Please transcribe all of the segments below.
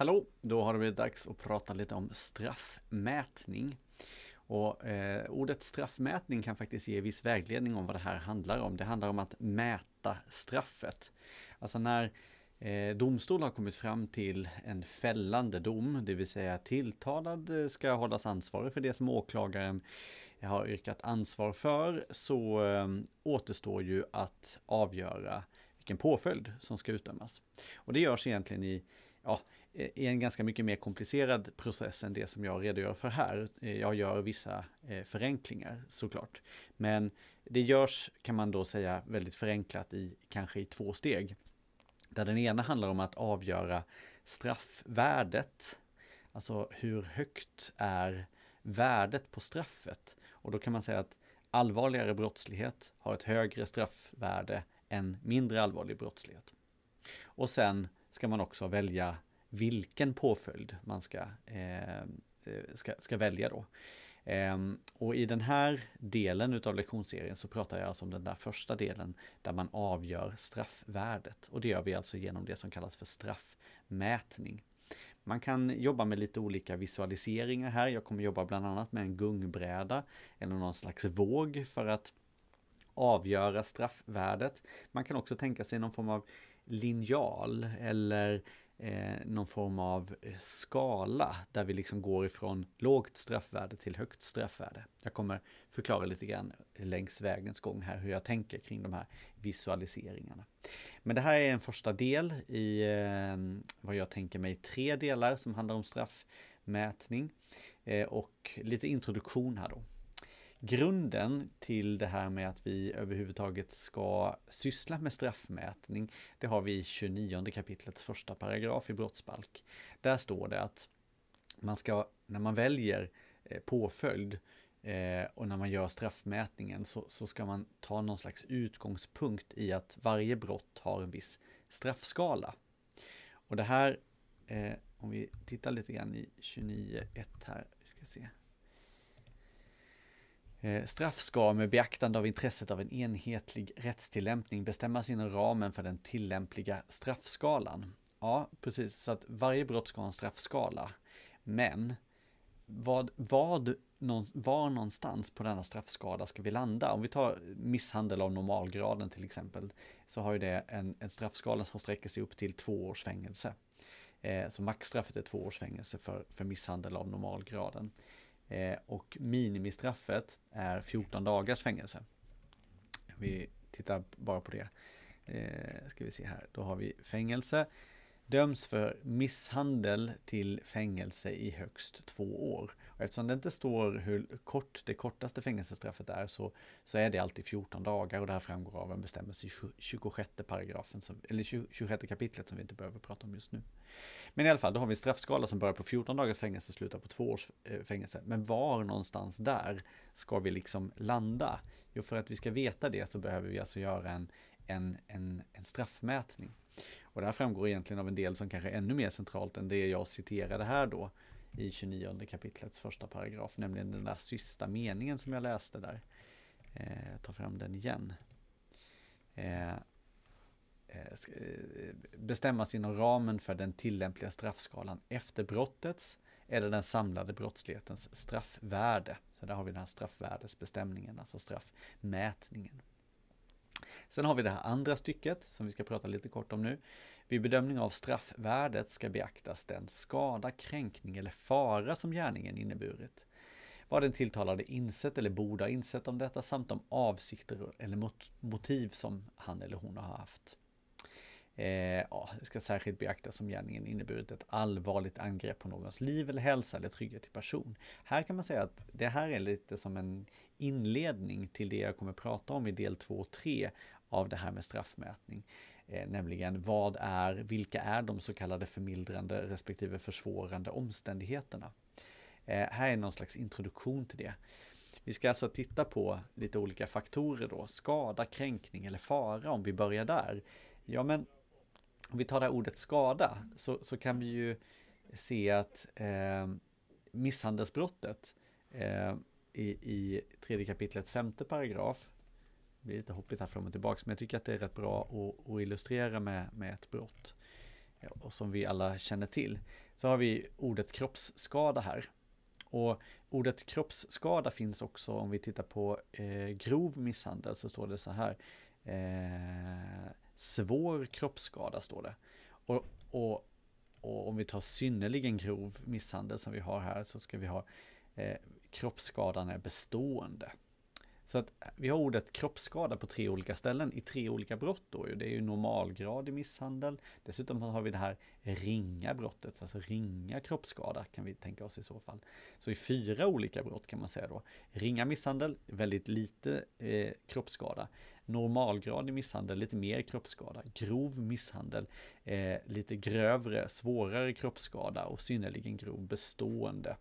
Hallå! Då har det blivit dags att prata lite om straffmätning. Och, eh, ordet straffmätning kan faktiskt ge viss vägledning om vad det här handlar om. Det handlar om att mäta straffet. Alltså när eh, domstol har kommit fram till en fällande dom, det vill säga tilltalad ska hållas ansvarig för det som åklagaren har yrkat ansvar för, så eh, återstår ju att avgöra vilken påföljd som ska utdömas. Och det görs egentligen i ja, är eh, en ganska mycket mer komplicerad process än det som jag redogör för här. Eh, jag gör vissa eh, förenklingar såklart. Men det görs, kan man då säga, väldigt förenklat i kanske i två steg. Där den ena handlar om att avgöra straffvärdet, alltså hur högt är värdet på straffet? Och då kan man säga att allvarligare brottslighet har ett högre straffvärde än mindre allvarlig brottslighet. Och sen ska man också välja vilken påföljd man ska, eh, eh ska, ska välja då. Eh, och i den här delen utav lektionsserien så pratar jag alltså om den där första delen där man avgör straffvärdet. Och det gör vi alltså genom det som kallas för straffmätning. Man kan jobba med lite olika visualiseringar här. Jag kommer jobba bland annat med en gungbräda eller någon slags våg för att avgöra straffvärdet. Man kan också tänka sig någon form av linjal eller eh, någon form av eh, skala där vi liksom går ifrån lågt straffvärde till högt straffvärde. Jag kommer förklara lite grann längs vägens gång här hur jag tänker kring de här visualiseringarna. Men det här är en första del i eh, vad jag tänker mig tre delar som handlar om straffmätning eh, och lite introduktion här då grunden till det här med att vi överhuvudtaget ska syssla med straffmätning, det har vi i 29 kapitlets första paragraf i brottsbalk. Där står det att man ska, när man väljer eh, påföljd eh, och när man gör straffmätningen så, så ska man ta någon slags utgångspunkt i att varje brott har en viss straffskala. Och det här, eh, om vi tittar lite grann i 29.1 här, vi ska se. Eh, straff ska med beaktande av intresset av en enhetlig rättstillämpning bestämmas inom ramen för den tillämpliga straffskalan. Ja, precis, så att varje brott ska ha en straffskala. Men vad, vad, var någonstans på denna straffskala ska vi landa? Om vi tar misshandel av normalgraden till exempel, så har ju det en, en straffskala som sträcker sig upp till två års fängelse. Eh, så maxstraffet är två års fängelse för, för misshandel av normalgraden. Eh, och minimistraffet är 14 dagars fängelse. Vi tittar bara på det. Eh, ska vi se här, då har vi fängelse döms för misshandel till fängelse i högst två år. Och eftersom det inte står hur kort det kortaste fängelsestraffet är så, så är det alltid 14 dagar och det här framgår av en bestämmelse i 26 paragrafen, som, eller 26 kapitlet som vi inte behöver prata om just nu. Men i alla fall, då har vi en straffskala som börjar på 14 dagars fängelse och slutar på två års eh, fängelse. Men var någonstans där ska vi liksom landa? Jo, för att vi ska veta det så behöver vi alltså göra en, en, en, en straffmätning. Och det här framgår egentligen av en del som kanske är ännu mer centralt än det jag citerade här då i 29 kapitlets första paragraf, nämligen den där sista meningen som jag läste där. Eh, ta fram den igen. Eh, eh, eh, bestämmas inom ramen för den tillämpliga straffskalan efter brottets eller den samlade brottslighetens straffvärde. Så där har vi den här straffvärdesbestämningen, alltså straffmätningen. Sen har vi det här andra stycket som vi ska prata lite kort om nu. Vid bedömning av straffvärdet ska beaktas den skada, kränkning eller fara som gärningen inneburit. Vad den tilltalade insett eller borde ha insett om detta samt de avsikter eller motiv som han eller hon har haft. Eh, ja, det ska särskilt beaktas om gärningen inneburit ett allvarligt angrepp på någons liv eller hälsa eller trygghet till person. Här kan man säga att det här är lite som en inledning till det jag kommer prata om i del 2 och 3 av det här med straffmätning, eh, nämligen vad är, vilka är de så kallade förmildrande respektive försvårande omständigheterna? Eh, här är någon slags introduktion till det. Vi ska alltså titta på lite olika faktorer då, skada, kränkning eller fara om vi börjar där. Ja men, om vi tar det här ordet skada så, så kan vi ju se att eh, misshandelsbrottet eh, i, i tredje kapitlets femte paragraf det blir lite hoppigt här fram och tillbaka, men jag tycker att det är rätt bra att, att illustrera med, med ett brott. Och som vi alla känner till. Så har vi ordet kroppsskada här. Och ordet kroppsskada finns också om vi tittar på eh, grov misshandel så står det så här. Eh, svår kroppsskada står det. Och, och, och, om vi tar synnerligen grov misshandel som vi har här så ska vi ha eh, kroppsskadan är bestående. Så att vi har ordet kroppsskada på tre olika ställen i tre olika brott då. Det är ju normalgrad i misshandel. Dessutom har vi det här ringa brottet, alltså ringa kroppsskada kan vi tänka oss i så fall. Så i fyra olika brott kan man säga då. Ringa misshandel, väldigt lite eh, kroppsskada. Normalgrad i misshandel, lite mer kroppsskada. Grov misshandel, eh, lite grövre, svårare kroppsskada och synnerligen grov bestående.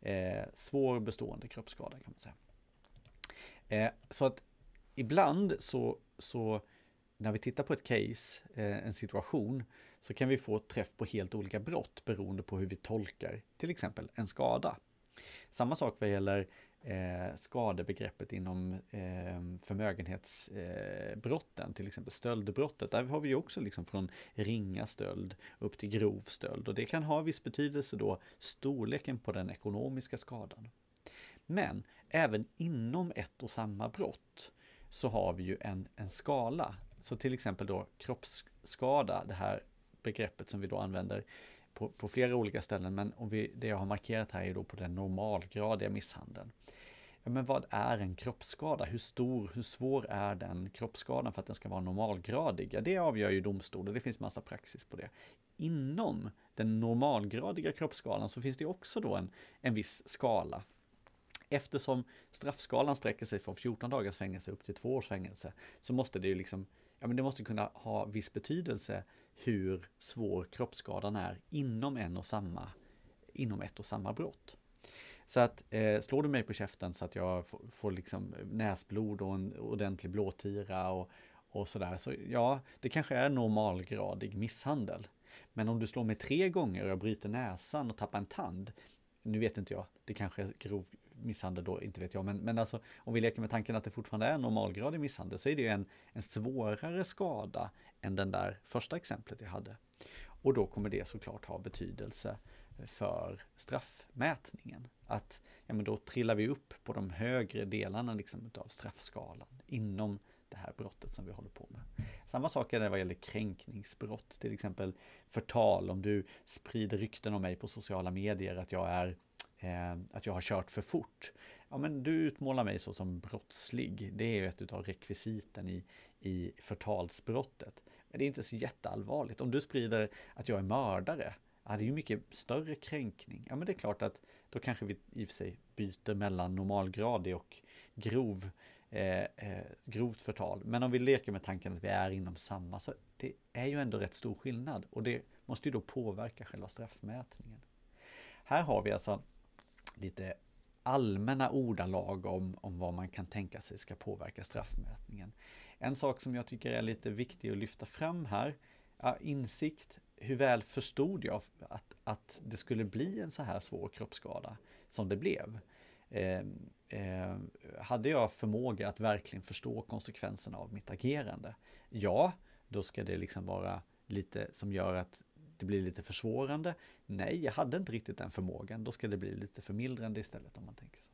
Eh, svår bestående kroppsskada kan man säga. Eh, så att ibland så, så när vi tittar på ett case, eh, en situation, så kan vi få träff på helt olika brott beroende på hur vi tolkar till exempel en skada. Samma sak vad gäller eh, skadebegreppet inom eh, förmögenhetsbrotten, eh, till exempel stöldbrottet. Där har vi också liksom från ringa stöld upp till grov stöld och det kan ha viss betydelse då storleken på den ekonomiska skadan. Men även inom ett och samma brott så har vi ju en, en skala. Så till exempel då kroppsskada, det här begreppet som vi då använder på, på flera olika ställen, men om vi, det jag har markerat här är då på den normalgradiga misshandeln. Ja, men vad är en kroppsskada? Hur stor, hur svår är den kroppsskadan för att den ska vara normalgradig? Ja, det avgör ju domstolen, det finns massa praxis på det. Inom den normalgradiga kroppsskalan så finns det också då en, en viss skala eftersom straffskalan sträcker sig från 14 dagars fängelse upp till två års fängelse så måste det ju liksom, ja men det måste kunna ha viss betydelse hur svår kroppsskadan är inom en och samma, inom ett och samma brott. Så att eh, slår du mig på käften så att jag får, får liksom näsblod och en ordentlig blåtira och, och sådär, så ja, det kanske är normalgradig misshandel. Men om du slår mig tre gånger och jag bryter näsan och tappar en tand, nu vet inte jag, det kanske är grov misshandel då, inte vet jag, men, men alltså om vi leker med tanken att det fortfarande är en normalgradig misshandel så är det ju en, en svårare skada än den där första exemplet jag hade. Och då kommer det såklart ha betydelse för straffmätningen. Att ja, men då trillar vi upp på de högre delarna liksom av straffskalan inom det här brottet som vi håller på med. Samma sak är det vad gäller kränkningsbrott, till exempel förtal. Om du sprider rykten om mig på sociala medier att jag är Eh, att jag har kört för fort. Ja, men du utmålar mig så som brottslig. Det är ju ett av rekvisiten i, i förtalsbrottet. Men det är inte så jätteallvarligt. Om du sprider att jag är mördare, ja, det är ju mycket större kränkning. Ja, men det är klart att då kanske vi i och för sig byter mellan normalgradig och grov, eh, eh, grovt förtal. Men om vi leker med tanken att vi är inom samma, så det är ju ändå rätt stor skillnad och det måste ju då påverka själva straffmätningen. Här har vi alltså lite allmänna ordalag om, om vad man kan tänka sig ska påverka straffmätningen. En sak som jag tycker är lite viktig att lyfta fram här, insikt, hur väl förstod jag att, att det skulle bli en så här svår kroppsskada som det blev? Eh, eh, hade jag förmåga att verkligen förstå konsekvenserna av mitt agerande? Ja, då ska det liksom vara lite som gör att det blir lite försvårande. Nej, jag hade inte riktigt den förmågan. Då ska det bli lite förmildrande istället om man tänker så.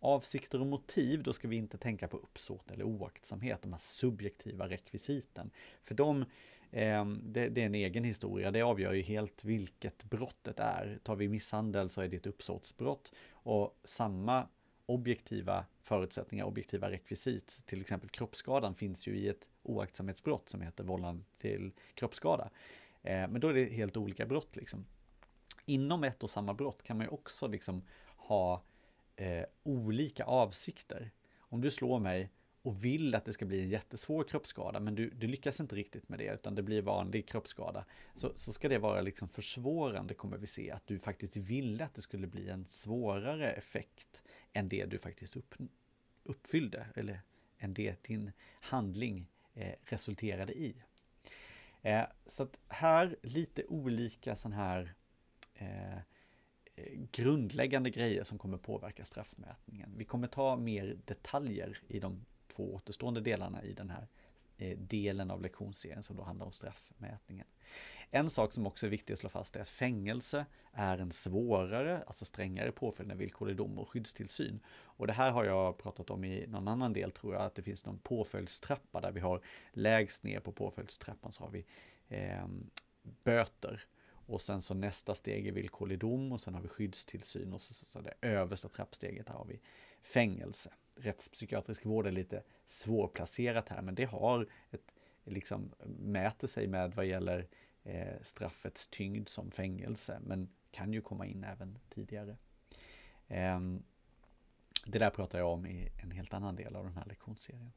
Avsikter och motiv, då ska vi inte tänka på uppsåt eller oaktsamhet, de här subjektiva rekvisiten. För de, ehm, det, är en egen historia, det avgör ju helt vilket brottet är. Tar vi misshandel så är det ett uppsåtsbrott och samma objektiva förutsättningar, objektiva rekvisit, till exempel kroppsskadan finns ju i ett oaktsamhetsbrott som heter vållande till kroppsskada. Eh, men då är det helt olika brott. Liksom. Inom ett och samma brott kan man ju också liksom ha eh, olika avsikter. Om du slår mig och vill att det ska bli en jättesvår kroppsskada, men du, du lyckas inte riktigt med det, utan det blir vanlig kroppsskada, så, så ska det vara liksom försvårande, kommer vi se, att du faktiskt ville att det skulle bli en svårare effekt än det du faktiskt upp, uppfyllde, eller än det din handling eh, resulterade i. Eh, så att här lite olika sådana här eh, grundläggande grejer som kommer påverka straffmätningen. Vi kommer ta mer detaljer i de två återstående delarna i den här Eh, delen av lektionsserien som då handlar om straffmätningen. En sak som också är viktig att slå fast är att fängelse är en svårare, alltså strängare påföljd än villkorlig dom och skyddstillsyn. Och det här har jag pratat om i någon annan del tror jag, att det finns någon påföljdstrappa där vi har lägst ner på påföljdstrappan så har vi eh, böter och sen så nästa steg är villkorlig dom och sen har vi skyddstillsyn och så, så, så det översta trappsteget har vi fängelse rättspsykiatrisk vård är lite svårplacerat här, men det har ett, liksom mäter sig med vad gäller eh, straffets tyngd som fängelse, men kan ju komma in även tidigare. Eh, det där pratar jag om i en helt annan del av den här lektionsserien.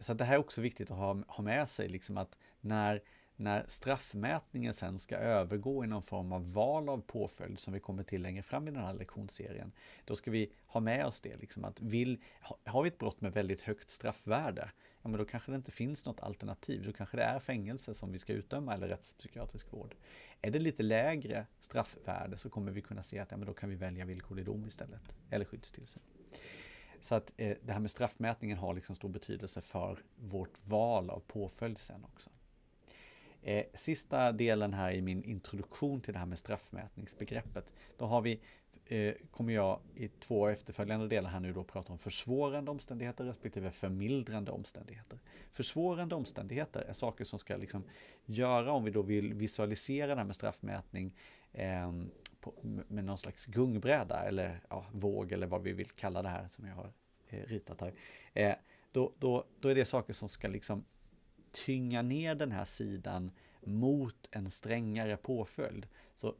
Så det här är också viktigt att ha, ha med sig, liksom att när när straffmätningen sen ska övergå i någon form av val av påföljd som vi kommer till längre fram i den här lektionsserien, då ska vi ha med oss det. Liksom att vill, har vi ett brott med väldigt högt straffvärde, ja, men då kanske det inte finns något alternativ. Då kanske det är fängelse som vi ska utdöma eller rättspsykiatrisk vård. Är det lite lägre straffvärde så kommer vi kunna se att ja, men då kan vi välja villkorlig dom istället, eller skyddstillsyn. Så att eh, det här med straffmätningen har liksom stor betydelse för vårt val av påföljd sen också. Eh, sista delen här i min introduktion till det här med straffmätningsbegreppet. Då har vi, eh, kommer jag i två efterföljande delar här nu då prata om försvårande omständigheter respektive förmildrande omständigheter. Försvårande omständigheter är saker som ska liksom göra, om vi då vill visualisera det här med straffmätning eh, på, med någon slags gungbräda eller ja, våg eller vad vi vill kalla det här som jag har eh, ritat här. Eh, då, då, då är det saker som ska liksom tynga ner den här sidan mot en strängare påföljd. Så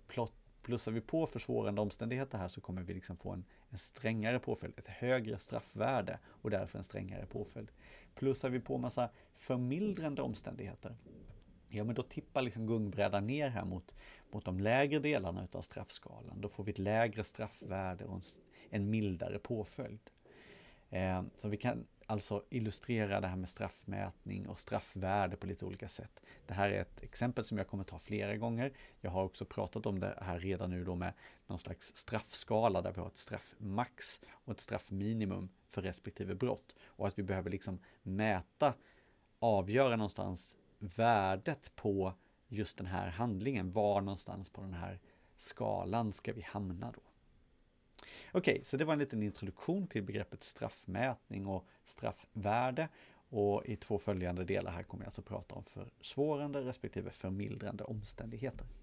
plussar vi på försvårande omständigheter här så kommer vi liksom få en, en, strängare påföljd, ett högre straffvärde och därför en strängare påföljd. Plussar vi på massa förmildrande omständigheter Ja, men då tippar liksom gungbrädan ner här mot, mot de lägre delarna utav straffskalan. Då får vi ett lägre straffvärde och en, en mildare påföljd. Eh, så vi kan Alltså illustrera det här med straffmätning och straffvärde på lite olika sätt. Det här är ett exempel som jag kommer ta flera gånger. Jag har också pratat om det här redan nu då med någon slags straffskala där vi har ett straffmax och ett straffminimum för respektive brott och att vi behöver liksom mäta, avgöra någonstans värdet på just den här handlingen. Var någonstans på den här skalan ska vi hamna då? Okej, okay, så det var en liten introduktion till begreppet straffmätning och straffvärde. Och i två följande delar här kommer jag alltså prata om försvårande respektive förmildrande omständigheter.